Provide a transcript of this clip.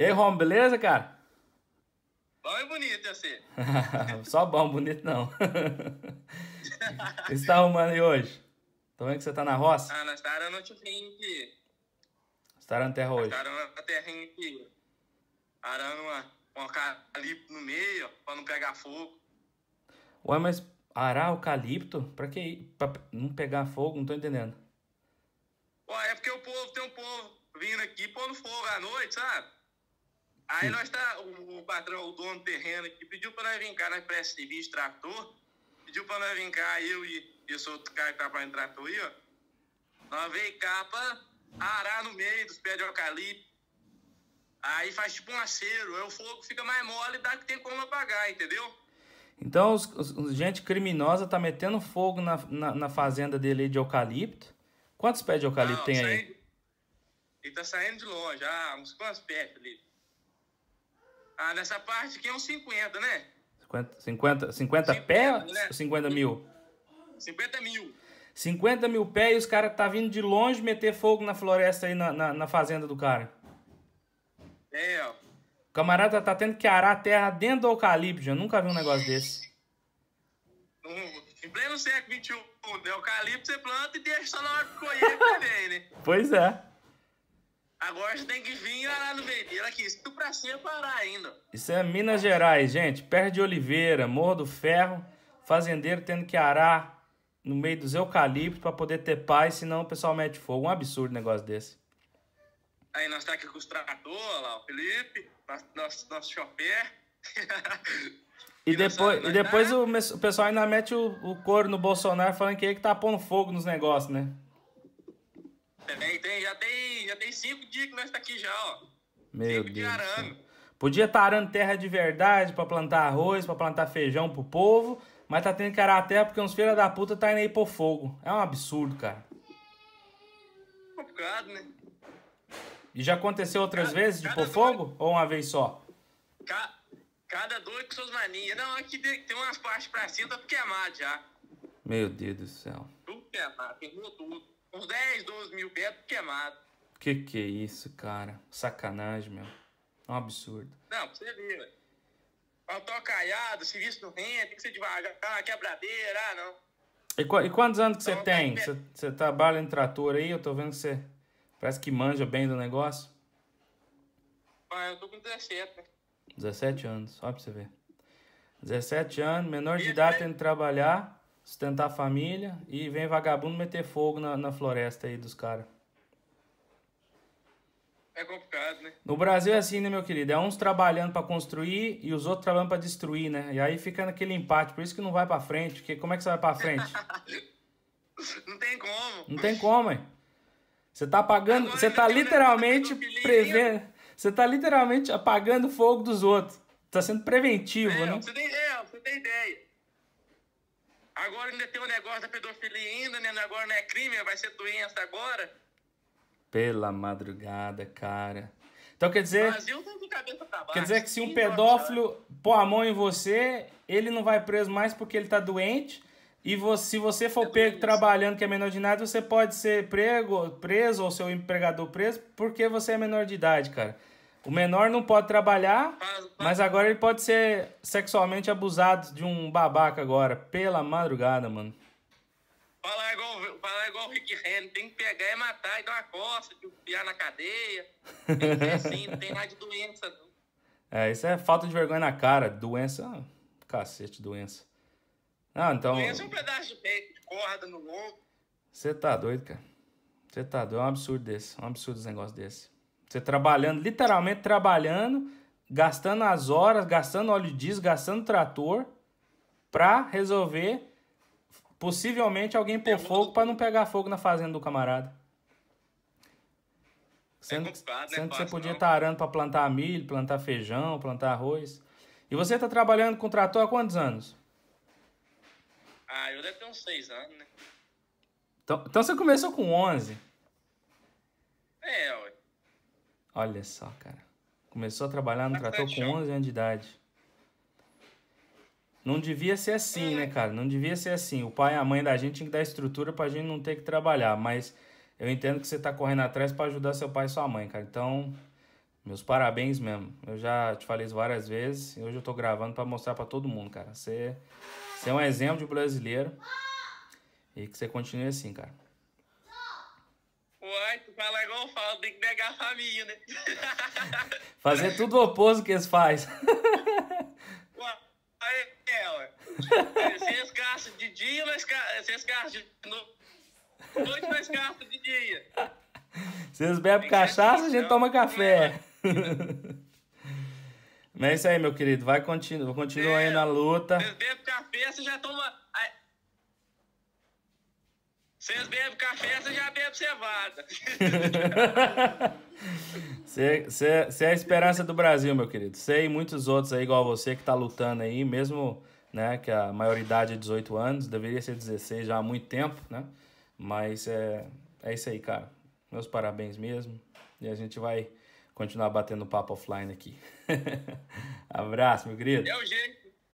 E aí, Rom, beleza, cara? Bom e bonito, você. Só bom, bonito não. o que você tá arrumando aí hoje? Tô vendo que você tá na roça? Ah, nós tá arando um tiozinho aqui. Nós tá arando terra hoje? Nós tá arando uma terrinha aqui. Arando uma, um eucalipto no meio, ó, pra não pegar fogo. Ué, mas arar eucalipto? Pra que pra não pegar fogo? Não tô entendendo. Ué, é porque o povo tem um povo vindo aqui pondo fogo à noite, sabe? Aí nós tá, o, o patrão, o dono do terreno, que pediu para nós cá, nós presta serviço de trator, pediu para nós cá, eu e esse outro cara que tá trabalha em trator aí, ó. Nós veio cá para arar no meio dos pés de eucalipto. Aí faz tipo um acero, aí é o fogo fica mais mole e dá que tem como apagar, entendeu? Então, os, os, gente criminosa tá metendo fogo na, na, na fazenda dele de eucalipto. Quantos pés de eucalipto Não, tem saindo, aí? Ele tá saindo de longe, ah, uns quantos pés Felipe? Ah, nessa parte aqui é uns 50, né? 50, 50, 50, 50 pé né? ou 50 mil? 50 mil. 50 mil pé e os caras tá vindo de longe meter fogo na floresta aí, na, na, na fazenda do cara. É, ó. O camarada tá tendo que arar a terra dentro do eucalipto, eu nunca vi um negócio desse. Em pleno século XXI, né? eucalipto você planta e deixa só na hora de colher também, né? Pois é. Agora você tem que vir lá no Verdeiro aqui, se tu pra parar ainda. Isso é Minas Gerais, gente. Perto de Oliveira, Morro do Ferro, fazendeiro tendo que arar no meio dos eucaliptos para poder ter paz, senão o pessoal mete fogo. Um absurdo negócio desse. Aí nós tá aqui com os trator lá, o Felipe, nosso, nosso chopé. E depois, e depois o, o pessoal ainda mete o, o couro no Bolsonaro falando que ele que tá pondo fogo nos negócios, né? Tem, tem, já tem, já tem cinco dias que nós tá aqui já, ó. Meu cinco Deus. De arando. Podia estar tá arando terra de verdade para plantar arroz, para plantar feijão pro povo, mas tá tendo que arar a terra porque uns filhos da puta tá indo aí pro fogo. É um absurdo, cara. Complicado, né? E já aconteceu outras cada, vezes de pôr fogo? Ou uma vez só? Ca, cada doido com suas maninhas. Não, aqui tem, tem umas partes pra cima, tá queimado já. Meu Deus do céu. Tudo queimado, queimou tudo uns 10, 12 mil pés queimados. Que que é isso, cara? Sacanagem, meu. É um absurdo. Não, pra você ver, velho. Faltou caiado, serviço no renda, tem que ser devagar, ah, quebradeira, ah, não. E, e quantos anos que você tem? É- você tá trabalha em trator aí? Eu tô vendo que você parece que manja bem do negócio. Ah, eu tô com 17. 17 né? anos, só pra você ver. 17 anos, menor de idade tendo que trabalhar sustentar a família e vem vagabundo meter fogo na, na floresta aí dos caras. É complicado, né? No Brasil é assim, né, meu querido? É uns trabalhando para construir e os outros trabalhando para destruir, né? E aí fica naquele empate, por isso que não vai para frente, porque como é que você vai para frente? não tem como. Não tem como, hein? Você tá apagando você tá literalmente né? prevendo, você tá literalmente apagando o fogo dos outros. Tá sendo preventivo, é, né? Você tem, é, você tem ideia. Agora ainda tem o negócio da pedofilia ainda, né? Agora não é crime, vai ser doença agora. Pela madrugada, cara. Então quer dizer. Quer dizer que se um pedófilo pôr a mão em você, ele não vai preso mais porque ele tá doente. E você, se você for é pego trabalhando que é menor de idade, você pode ser prego, preso ou seu empregador preso porque você é menor de idade, cara. O menor não pode trabalhar, ah, mas agora ele pode ser sexualmente abusado de um babaca agora, pela madrugada, mano. Falar igual, igual o Rick Henry, tem que pegar e matar e dar uma costa, de na cadeia. Tem que ser assim, não tem nada de doença, não. É, isso é falta de vergonha na cara. Doença, cacete, doença. Ah, então... Doença é um pedaço de peito, de corda no lobo. Você tá doido, cara. Você tá doido, é um absurdo desse, é um absurdo esse negócio desse. Você trabalhando, literalmente trabalhando, gastando as horas, gastando óleo diesel, gastando trator para resolver possivelmente alguém pôr é fogo para não pegar fogo na fazenda do camarada. É né, sendo, é sendo é que você podia estar tá arando para plantar milho, plantar feijão, plantar arroz. E você está trabalhando com trator há quantos anos? Ah, eu deve ter uns seis anos, né? Então, então você começou com 11. É, ué. Olha só, cara. Começou a trabalhar no trator com 11 anos de idade. Não devia ser assim, né, cara? Não devia ser assim. O pai e a mãe da gente tinha que dar estrutura pra gente não ter que trabalhar. Mas eu entendo que você tá correndo atrás para ajudar seu pai e sua mãe, cara. Então, meus parabéns mesmo. Eu já te falei isso várias vezes. E hoje eu tô gravando para mostrar para todo mundo, cara. Você, você é um exemplo de brasileiro. E que você continue assim, cara. Rapaz, tu fala igual eu falo, tem que negar a família, né? Fazer tudo o oposto que eles fazem. Ué, é, ué. Vocês gastam de dia, nós vocês gastam de noite, nós gastam de dia. Vocês bebem cachaça, a gente toma café. É. Mas é isso aí, meu querido. Vai continu continua é. aí na luta. Vocês bebem café, você já toma vocês bebem café, você já bebe cevada. Você é a esperança do Brasil, meu querido. Você e muitos outros aí, igual você, que tá lutando aí, mesmo né, que a maioridade é 18 anos, deveria ser 16 já há muito tempo, né? Mas é, é isso aí, cara. Meus parabéns mesmo. E a gente vai continuar batendo papo offline aqui. Abraço, meu querido. É o jeito.